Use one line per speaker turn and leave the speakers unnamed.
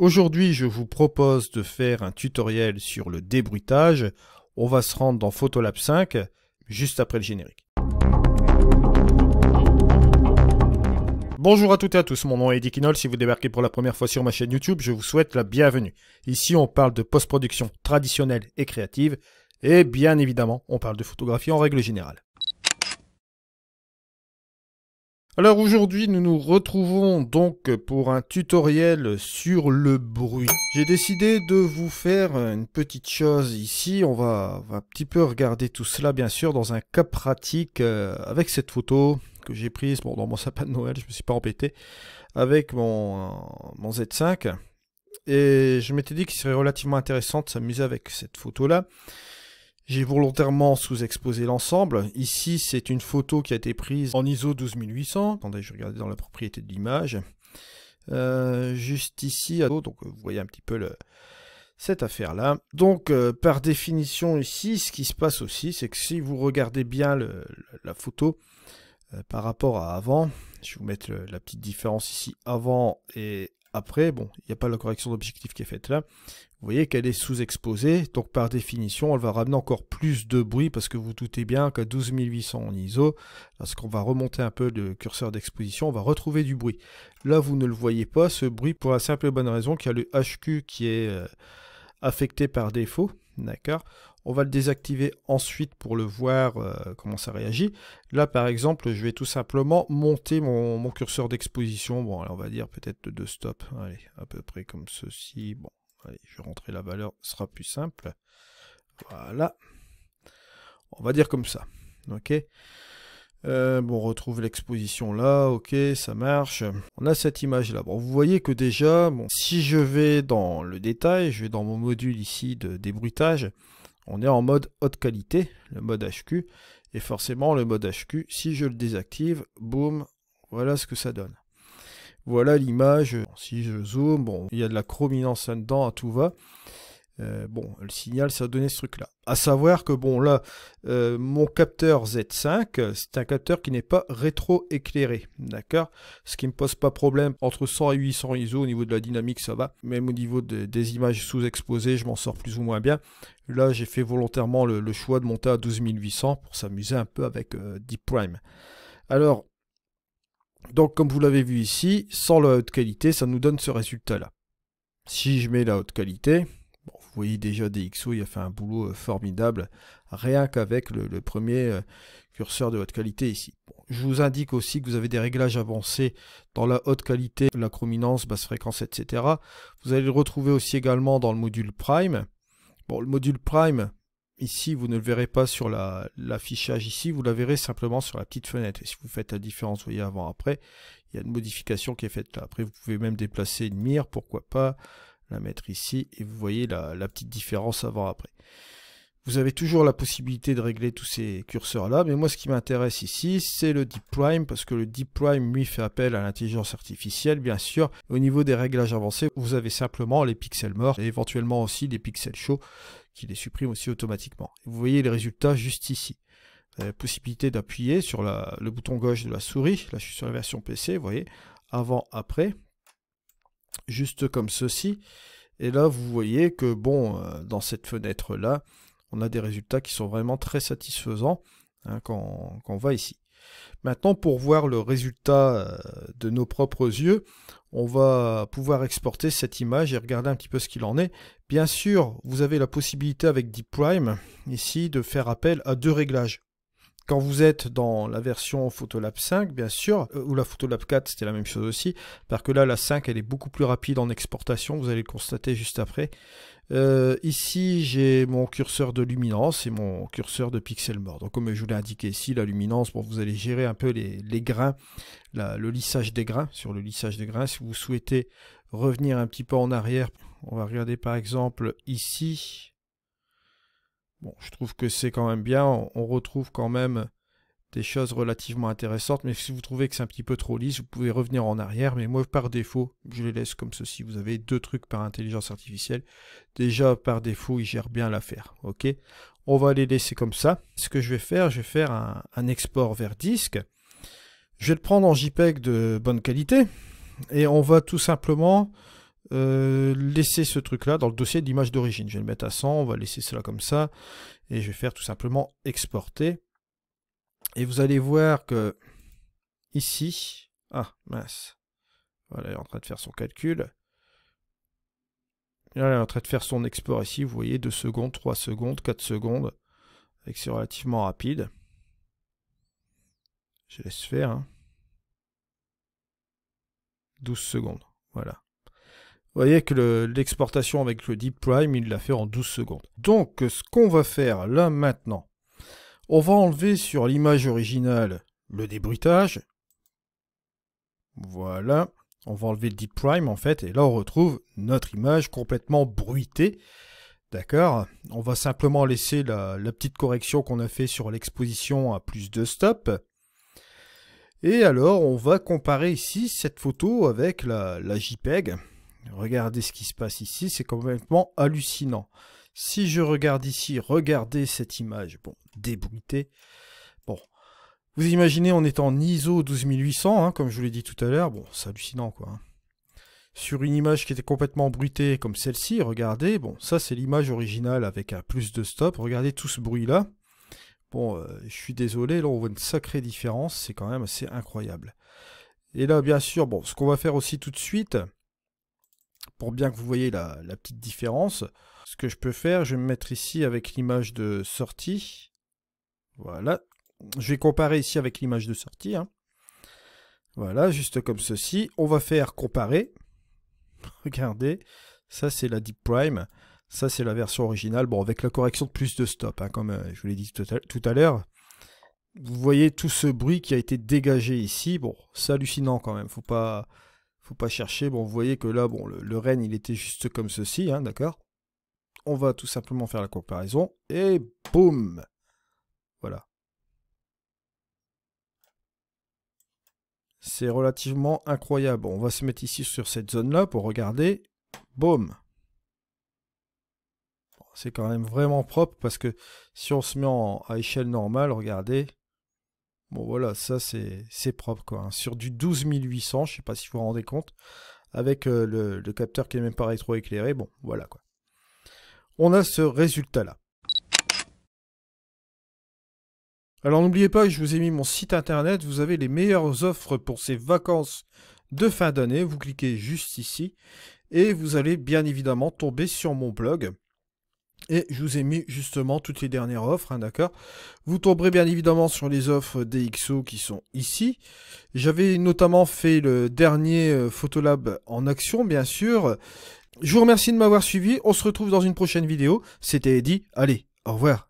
Aujourd'hui, je vous propose de faire un tutoriel sur le débruitage. On va se rendre dans Photolab 5 juste après le générique. Bonjour à toutes et à tous, mon nom est Eddie Kinol. Si vous débarquez pour la première fois sur ma chaîne YouTube, je vous souhaite la bienvenue. Ici, on parle de post-production traditionnelle et créative. Et bien évidemment, on parle de photographie en règle générale. Alors aujourd'hui, nous nous retrouvons donc pour un tutoriel sur le bruit. J'ai décidé de vous faire une petite chose ici. On va, un petit peu regarder tout cela, bien sûr, dans un cas pratique euh, avec cette photo que j'ai prise pendant mon sapin de Noël. Je me suis pas embêté avec mon, mon Z5. Et je m'étais dit qu'il serait relativement intéressant de s'amuser avec cette photo-là. J'ai volontairement sous-exposé l'ensemble. Ici, c'est une photo qui a été prise en ISO 12800. Attendez, je regarder dans la propriété de l'image. Euh, juste ici, donc euh, vous voyez un petit peu cette affaire-là. Donc, euh, par définition ici, ce qui se passe aussi, c'est que si vous regardez bien la photo par rapport à avant, je vais vous mettre la petite différence ici avant et après, bon, il n'y a pas la correction d'objectif qui est faite là. Vous voyez qu'elle est sous-exposée, donc par définition, elle va ramener encore plus de bruit parce que vous doutez bien qu'à 12800 en ISO, lorsqu'on va remonter un peu le curseur d'exposition, on va retrouver du bruit. Là, vous ne le voyez pas, ce bruit, pour la simple et bonne raison qu'il y a le HQ qui est euh, affecté par défaut, d'accord on va le désactiver ensuite pour le voir euh, comment ça réagit. Là, par exemple, je vais tout simplement monter mon, curseur d'exposition. Bon, on va dire peut-être de stop. Allez, à peu près comme ceci. Bon, allez, je vais rentrer la valeur, ce sera plus simple. Voilà. On va dire comme ça. Ok. Euh, bon, on retrouve l'exposition là, ok, ça marche. On a cette image là. Bon, vous voyez que déjà, bon, si je vais dans le détail, je vais dans mon module ici de débruitage, on est en mode haute qualité, le mode HQ. Et forcément, le mode HQ, si je le désactive, boum, voilà ce que ça donne. Voilà l'image. Si je zoome, bon, il y a de la chrominance là-dedans à hein, tout va. Euh, bon, le signal, ça donné ce truc-là. À savoir que, bon, là, euh, mon capteur Z5, c'est un capteur qui n'est pas rétro-éclairé, d'accord Ce qui ne me pose pas problème. Entre 100 et 800 ISO, au niveau de la dynamique, ça va. Même au niveau des images sous-exposées, je m'en sors plus ou moins bien. Là, j'ai fait volontairement le, choix de monter à 12800 pour s'amuser un peu avec euh, Deep Prime. Alors, donc, comme vous l'avez vu ici, sans la haute qualité, ça nous donne ce résultat-là. Si je mets la haute qualité, vous voyez déjà DxO, il a fait un boulot euh, formidable, rien qu'avec le, premier euh, curseur de haute qualité ici. je vous indique aussi que vous avez des réglages avancés dans la haute qualité, la chrominance, basse fréquence, etc. Vous allez le retrouver aussi également dans le module Prime. Bon, le module Prime, ici, vous ne le verrez pas sur l'affichage ici, vous la verrez simplement sur la petite fenêtre. Et si vous faites la différence, vous voyez, avant-après, il y a une modification qui est faite là. Après, vous pouvez même déplacer une mire, pourquoi pas, la mettre ici et vous voyez la, petite différence avant-après. Vous avez toujours la possibilité de régler tous ces curseurs-là, mais moi ce qui m'intéresse ici, c'est le Deep Prime, parce que le Deep Prime, lui, fait appel à l'intelligence artificielle, bien sûr. Au niveau des réglages avancés, vous avez simplement les pixels morts, et éventuellement aussi des pixels chauds, qui les suppriment aussi automatiquement. Vous voyez les résultats juste ici. possibilité d'appuyer sur le bouton gauche de la souris, là je suis sur la version PC, vous voyez, avant, après, juste comme ceci. Et là, vous voyez que, bon, euh, dans cette fenêtre-là, on a des résultats qui sont vraiment très satisfaisants hein, quand, quand, on va ici. Maintenant, pour voir le résultat euh, de nos propres yeux, on va pouvoir exporter cette image et regarder un petit peu ce qu'il en est. Bien sûr, vous avez la possibilité avec Deep Prime, ici, de faire appel à deux réglages. Quand vous êtes dans la version Photolab 5, bien sûr, euh, ou la Photolab 4, c'était la même chose aussi, parce que là, la 5, elle est beaucoup plus rapide en exportation, vous allez le constater juste après. Euh, ici, j'ai mon curseur de luminance et mon curseur de pixel mort. Donc, comme je vous l'ai indiqué ici, la luminance, bon, vous allez gérer un peu les, grains, le lissage des grains. Sur le lissage des grains, si vous souhaitez revenir un petit peu en arrière, on va regarder par exemple ici, Bon, je trouve que c'est quand même bien. On retrouve quand même des choses relativement intéressantes. Mais si vous trouvez que c'est un petit peu trop lisse, vous pouvez revenir en arrière. Mais moi, par défaut, je les laisse comme ceci. Vous avez deux trucs par intelligence artificielle. Déjà, par défaut, ils gèrent bien l'affaire. OK On va les laisser comme ça. Ce que je vais faire, je vais faire un, un export vers disque. Je vais le prendre en JPEG de bonne qualité. Et on va tout simplement euh, laisser ce truc-là dans le dossier d'image d'origine. Je vais le mettre à 100, on va laisser cela comme ça, et je vais faire tout simplement exporter. Et vous allez voir que ici, ah mince, voilà, il est en train de faire son calcul. il est en train de faire son export ici, vous voyez 2 secondes, 3 secondes, 4 secondes, avec c'est relativement rapide. Je laisse faire. 12 hein. secondes, voilà. Vous voyez que l'exportation avec le Deep Prime, il l'a fait en 12 secondes. Donc, ce qu'on va faire là maintenant, on va enlever sur l'image originale le débruitage. Voilà. On va enlever le Deep Prime en fait, et là on retrouve notre image complètement bruitée. D'accord On va simplement laisser la, petite correction qu'on a fait sur l'exposition à plus de stop. Et alors, on va comparer ici cette photo avec la JPEG. Regardez ce qui se passe ici, c'est complètement hallucinant. Si je regarde ici, regardez cette image, bon, débrouillée. Bon, vous imaginez, on est en ISO 12800, hein, comme je vous l'ai dit tout à l'heure, bon, c'est hallucinant quoi. Hein. Sur une image qui était complètement bruitée comme celle-ci, regardez, bon, ça c'est l'image originale avec un plus de stop, regardez tout ce bruit là. Bon, euh, je suis désolé, là on voit une sacrée différence, c'est quand même assez incroyable. Et là, bien sûr, bon, ce qu'on va faire aussi tout de suite, pour bien que vous voyez la, petite différence, ce que je peux faire, je vais me mettre ici avec l'image de sortie. Voilà. Je vais comparer ici avec l'image de sortie. Hein. Voilà, juste comme ceci. On va faire comparer. Regardez, ça c'est la Deep Prime. Ça c'est la version originale. Bon, avec la correction de plus de stop, hein, comme euh, je vous l'ai dit tout à, l'heure. Vous voyez tout ce bruit qui a été dégagé ici. Bon, c'est hallucinant quand même. Faut pas pas chercher. Bon, vous voyez que là, bon, le, renne, il était juste comme ceci, hein, d'accord On va tout simplement faire la comparaison, et boum Voilà. C'est relativement incroyable. on va se mettre ici sur cette zone-là pour regarder. Boum c'est quand même vraiment propre parce que si on se met en, à échelle normale, regardez, Bon voilà, ça c'est propre quoi. Hein. Sur du 12800, je sais pas si vous vous rendez compte, avec euh, le, capteur qui n'est même pas rétroéclairé, bon voilà quoi. On a ce résultat là. Alors n'oubliez pas je vous ai mis mon site internet, vous avez les meilleures offres pour ces vacances de fin d'année, vous cliquez juste ici et vous allez bien évidemment tomber sur mon blog et je vous ai mis justement toutes les dernières offres, hein, d'accord Vous tomberez bien évidemment sur les offres DxO qui sont ici. J'avais notamment fait le dernier euh, Photolab en action, bien sûr. Je vous remercie de m'avoir suivi. On se retrouve dans une prochaine vidéo. C'était Eddy. Allez, au revoir.